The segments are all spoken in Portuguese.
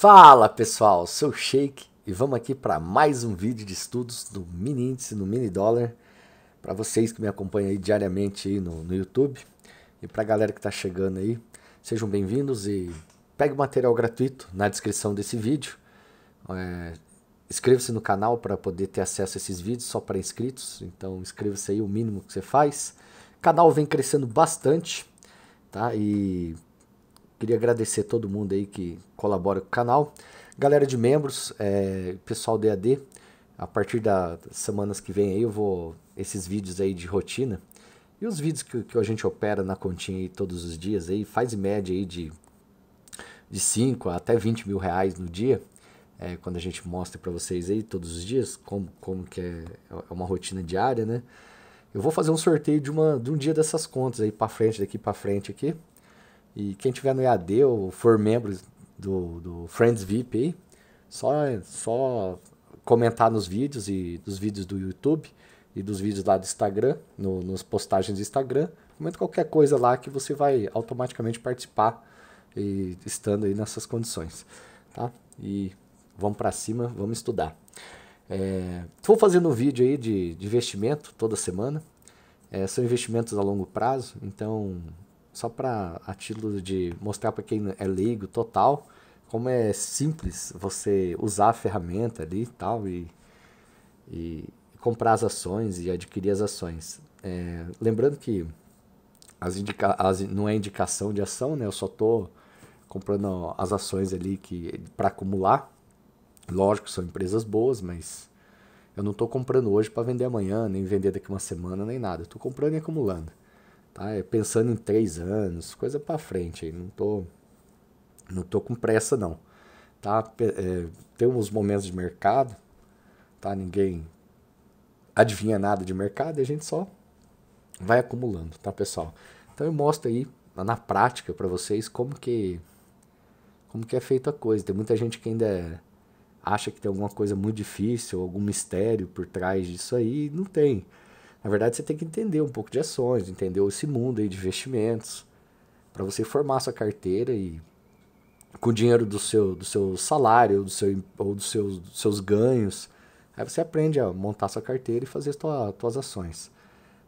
Fala pessoal, sou o Shake e vamos aqui para mais um vídeo de estudos do mini índice, no mini dólar. Para vocês que me acompanham aí diariamente aí no, no YouTube e para a galera que está chegando aí, sejam bem-vindos e pegue o material gratuito na descrição desse vídeo. É, inscreva-se no canal para poder ter acesso a esses vídeos só para inscritos, então inscreva-se aí, o mínimo que você faz. O canal vem crescendo bastante, tá? E Queria agradecer todo mundo aí que colabora com o canal. Galera de membros, é, pessoal do EAD, a partir das semanas que vem aí eu vou... Esses vídeos aí de rotina. E os vídeos que, que a gente opera na continha aí todos os dias aí, faz em média aí de, de 5 até 20 mil reais no dia. É, quando a gente mostra para vocês aí todos os dias como, como que é, é uma rotina diária, né? Eu vou fazer um sorteio de, uma, de um dia dessas contas aí para frente, daqui para frente aqui. E quem tiver no EAD ou for membro do, do Friends VIP aí, só, só comentar nos vídeos e dos vídeos do YouTube e dos vídeos lá do Instagram, no, nos postagens do Instagram. Comenta qualquer coisa lá que você vai automaticamente participar e estando aí nessas condições, tá? E vamos para cima, vamos estudar. Estou é, fazendo um vídeo aí de, de investimento toda semana. É, são investimentos a longo prazo, então só para a título de mostrar para quem é leigo total, como é simples você usar a ferramenta ali e tal, e, e comprar as ações e adquirir as ações. É, lembrando que as indica as, não é indicação de ação, né? Eu só estou comprando as ações ali que para acumular. Lógico, são empresas boas, mas eu não estou comprando hoje para vender amanhã, nem vender daqui uma semana, nem nada. Estou comprando e acumulando. Tá? É pensando em três anos, coisa para frente. Aí. Não tô, não tô com pressa não. Tá? É, tem uns momentos de mercado, tá? Ninguém adivinha nada de mercado e a gente só vai acumulando, tá, pessoal? Então eu mostro aí na prática para vocês como que como que é feita a coisa. Tem muita gente que ainda acha que tem alguma coisa muito difícil, algum mistério por trás disso aí, não tem. Na verdade, você tem que entender um pouco de ações, entender esse mundo aí de investimentos, para você formar sua carteira e com o dinheiro do seu, do seu salário do seu, ou dos seus, dos seus ganhos, aí você aprende a montar sua carteira e fazer suas tua, ações.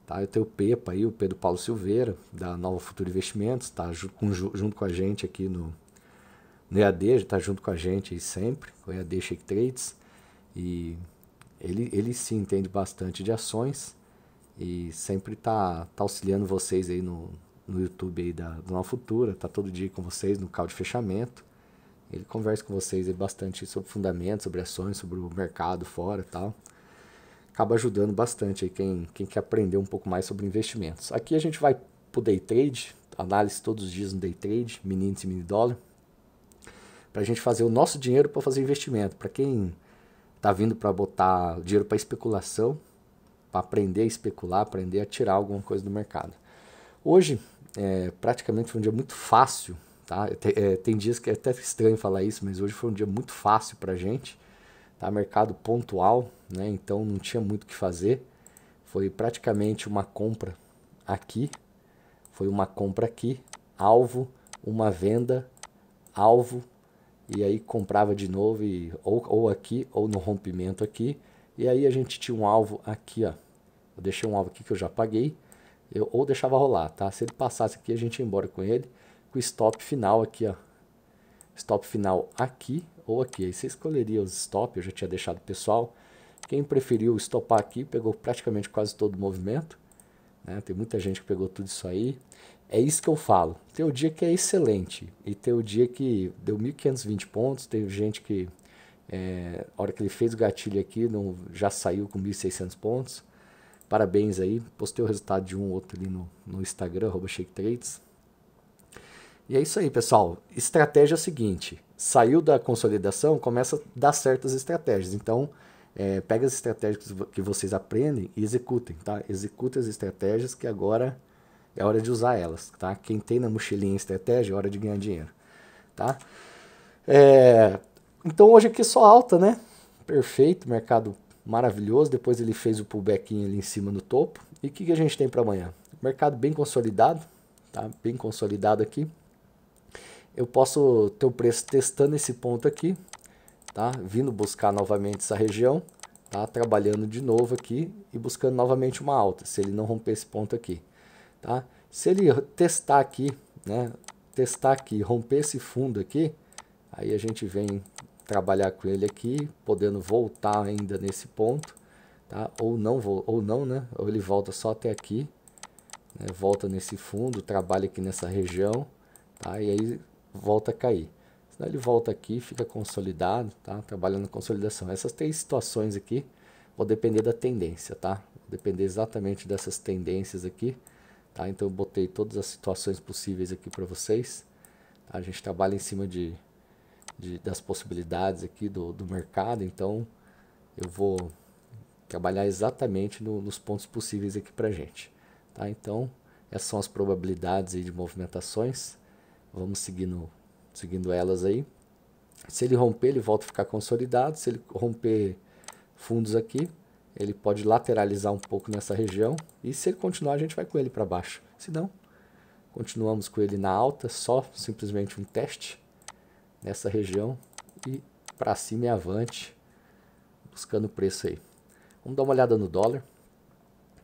Tá? Eu tenho o PEPA aí, o Pedro Paulo Silveira, da Nova Futura Investimentos, tá junto, junto com a gente aqui no, no EAD, está junto com a gente aí sempre, o EAD Shake Trades, e ele, ele se entende bastante de ações, e sempre tá, tá auxiliando vocês aí no, no YouTube aí da, do Nova Futura, tá todo dia com vocês no call de fechamento. Ele conversa com vocês aí bastante sobre fundamentos, sobre ações, sobre o mercado fora e tal. Acaba ajudando bastante aí quem, quem quer aprender um pouco mais sobre investimentos. Aqui a gente vai pro day trade, análise todos os dias no day trade, mini índice, mini dólar, para a gente fazer o nosso dinheiro para fazer investimento. Para quem tá vindo para botar dinheiro para especulação, para aprender a especular, aprender a tirar alguma coisa do mercado. Hoje, é, praticamente foi um dia muito fácil, tá? É, tem dias que é até estranho falar isso, mas hoje foi um dia muito fácil para gente, tá? Mercado pontual, né? Então não tinha muito o que fazer. Foi praticamente uma compra aqui, foi uma compra aqui, alvo, uma venda, alvo, e aí comprava de novo, e, ou, ou aqui, ou no rompimento aqui, e aí a gente tinha um alvo aqui, ó, eu deixei um alvo aqui que eu já paguei, eu, ou deixava rolar, tá? Se ele passasse aqui, a gente ia embora com ele, com o stop final aqui, ó. Stop final aqui ou aqui. Aí você escolheria os stop, eu já tinha deixado pessoal. Quem preferiu stopar aqui, pegou praticamente quase todo o movimento. Né? Tem muita gente que pegou tudo isso aí. É isso que eu falo. Tem o dia que é excelente e tem o dia que deu 1.520 pontos, tem gente que é, a hora que ele fez o gatilho aqui, não, já saiu com 1.600 pontos. Parabéns aí. Postei o resultado de um outro ali no, no Instagram, Trades. E é isso aí, pessoal. Estratégia é o seguinte: saiu da consolidação, começa a dar certas estratégias. Então, é, pega as estratégias que vocês aprendem e executem, tá? Executem as estratégias que agora é hora de usar elas, tá? Quem tem na mochilinha estratégia, é hora de ganhar dinheiro, tá? É, então hoje aqui é só alta, né? Perfeito, mercado maravilhoso. Depois ele fez o pullback ali em cima no topo. E o que, que a gente tem para amanhã? Mercado bem consolidado, tá? Bem consolidado aqui. Eu posso ter o preço testando esse ponto aqui, tá? Vindo buscar novamente essa região, tá? Trabalhando de novo aqui e buscando novamente uma alta, se ele não romper esse ponto aqui, tá? Se ele testar aqui, né? Testar aqui, romper esse fundo aqui, aí a gente vem trabalhar com ele aqui, podendo voltar ainda nesse ponto, tá? Ou não, vou, ou não, né? Ou ele volta só até aqui, né? volta nesse fundo, trabalha aqui nessa região, tá? E aí volta a cair. Senão ele volta aqui, fica consolidado, tá? Trabalhando na consolidação. Essas três situações aqui vão depender da tendência, tá? Vou depender exatamente dessas tendências aqui, tá? Então eu botei todas as situações possíveis aqui para vocês. Tá? A gente trabalha em cima de de, das possibilidades aqui do, do mercado, então eu vou trabalhar exatamente no, nos pontos possíveis aqui para gente. Tá? Então, essas são as probabilidades de movimentações. Vamos seguindo, seguindo elas aí. Se ele romper, ele volta a ficar consolidado. Se ele romper fundos aqui, ele pode lateralizar um pouco nessa região. E se ele continuar, a gente vai com ele para baixo. Se não, continuamos com ele na alta, só simplesmente um teste nessa região e para cima e avante, buscando preço aí. Vamos dar uma olhada no dólar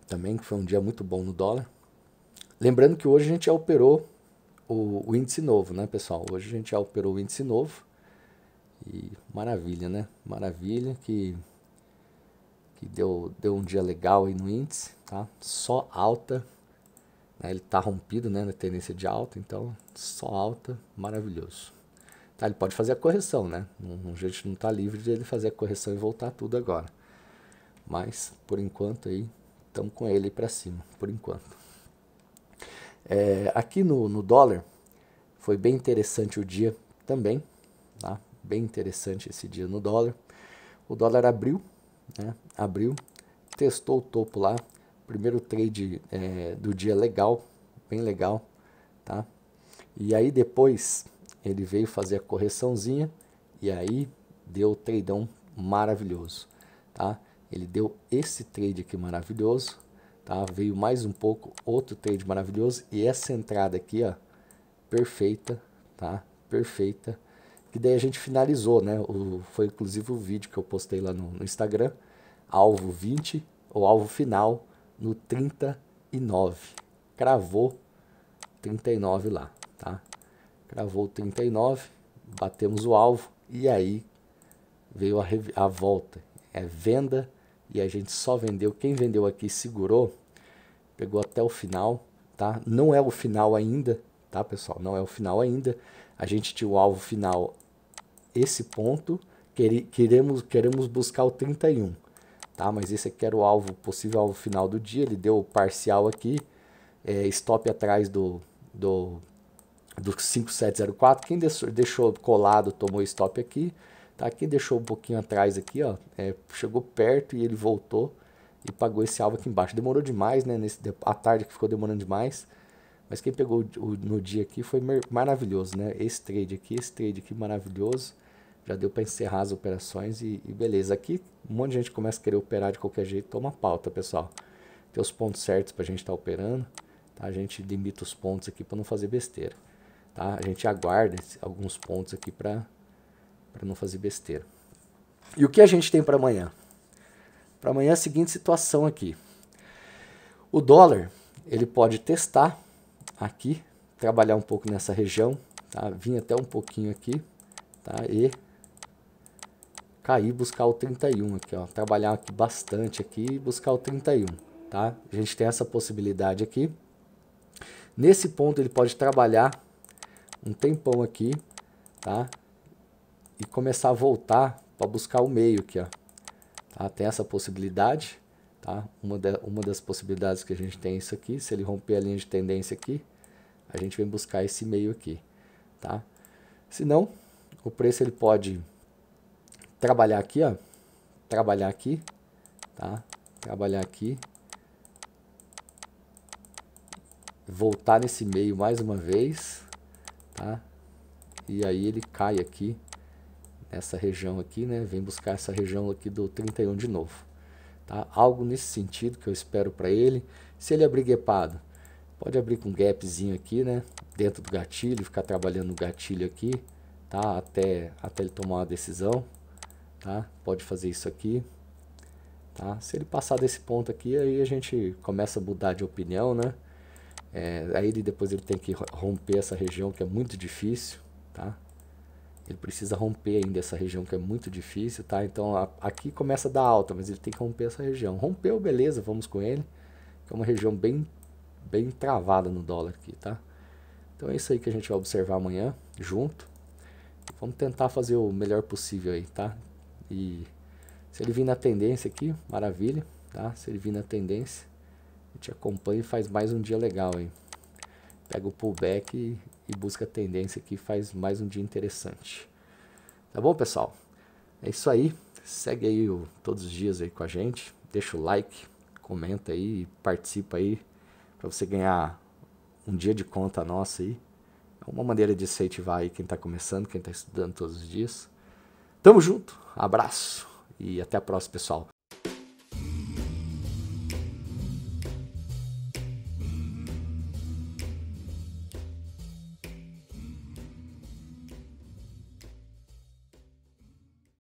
também, que foi um dia muito bom no dólar. Lembrando que hoje a gente já operou o, o índice novo, né, pessoal? Hoje a gente já operou o índice novo. E maravilha, né? Maravilha que que deu, deu um dia legal aí no índice, tá? Só alta, né? ele está rompido, né, na tendência de alta, então só alta, maravilhoso. Tá, ele pode fazer a correção, né? A gente não está livre de ele fazer a correção e voltar tudo agora. Mas, por enquanto, aí estamos com ele para cima, por enquanto. É, aqui no, no dólar, foi bem interessante o dia também, tá? Bem interessante esse dia no dólar. O dólar abriu, né? Abriu, testou o topo lá. Primeiro trade é, do dia legal, bem legal, tá? E aí depois ele veio fazer a correçãozinha e aí deu o tradeão maravilhoso, tá? Ele deu esse trade aqui maravilhoso, tá? Veio mais um pouco, outro trade maravilhoso e essa entrada aqui, ó, perfeita, tá? Perfeita. Que daí a gente finalizou, né? O, foi inclusive o vídeo que eu postei lá no, no Instagram, alvo 20, o alvo final no 39. Cravou 39 lá, tá? gravou 39, batemos o alvo e aí veio a, a volta. É venda e a gente só vendeu. Quem vendeu aqui segurou, pegou até o final, tá? Não é o final ainda, tá, pessoal? Não é o final ainda. A gente tinha o alvo final esse ponto, queremos, queremos buscar o 31, tá? Mas esse aqui era o alvo, possível alvo final do dia, ele deu o parcial aqui, é, stop atrás do, do do 5704. Quem deixou, deixou colado tomou stop aqui. Tá? Quem deixou um pouquinho atrás aqui, ó, é, chegou perto e ele voltou e pagou esse alvo aqui embaixo. Demorou demais, né? Nesse, a tarde que ficou demorando demais. Mas quem pegou o, no dia aqui foi maravilhoso, né? Esse trade aqui, esse trade aqui maravilhoso. Já deu para encerrar as operações e, e, beleza. Aqui um monte de gente começa a querer operar de qualquer jeito. Toma pauta, pessoal. Tem os pontos certos para a gente estar tá operando. Tá? A gente limita os pontos aqui para não fazer besteira. Tá? A gente aguarda alguns pontos aqui para não fazer besteira. E o que a gente tem para amanhã? Para amanhã é a seguinte situação aqui. O dólar, ele pode testar aqui, trabalhar um pouco nessa região, tá? Vim até um pouquinho aqui, tá? E cair, buscar o 31 aqui, ó. Trabalhar aqui bastante aqui e buscar o 31, tá? A gente tem essa possibilidade aqui. Nesse ponto ele pode trabalhar um tempão aqui, tá? E começar a voltar para buscar o meio aqui, ó. Tá? Tem essa possibilidade, tá? Uma, de, uma das possibilidades que a gente tem é isso aqui. Se ele romper a linha de tendência aqui, a gente vem buscar esse meio aqui, tá? Se não, o preço ele pode trabalhar aqui, ó. Trabalhar aqui, tá? Trabalhar aqui. Voltar nesse meio mais uma vez, tá? E aí ele cai aqui nessa região aqui, né? Vem buscar essa região aqui do 31 de novo, tá? Algo nesse sentido que eu espero para ele. Se ele abrir gapado pode abrir com um gapzinho aqui, né? Dentro do gatilho, ficar trabalhando no gatilho aqui, tá? Até até ele tomar uma decisão, tá? Pode fazer isso aqui. Tá? Se ele passar desse ponto aqui, aí a gente começa a mudar de opinião, né? É, aí ele, depois ele tem que romper essa região que é muito difícil, tá? Ele precisa romper ainda essa região que é muito difícil, tá? Então a, aqui começa a dar alta, mas ele tem que romper essa região. Rompeu, beleza, vamos com ele. Que é uma região bem, bem travada no dólar aqui, tá? Então é isso aí que a gente vai observar amanhã, junto. Vamos tentar fazer o melhor possível aí, tá? E se ele vir na tendência aqui, maravilha, tá? Se ele vir na tendência, a te acompanha e faz mais um dia legal hein? Pega o pullback e, e busca a tendência aqui, faz mais um dia interessante. Tá bom, pessoal? É isso aí. Segue aí o, todos os dias aí com a gente. Deixa o like, comenta aí, participa aí para você ganhar um dia de conta nossa aí. É uma maneira de incentivar aí quem está começando, quem está estudando todos os dias. Tamo junto, abraço e até a próxima, pessoal.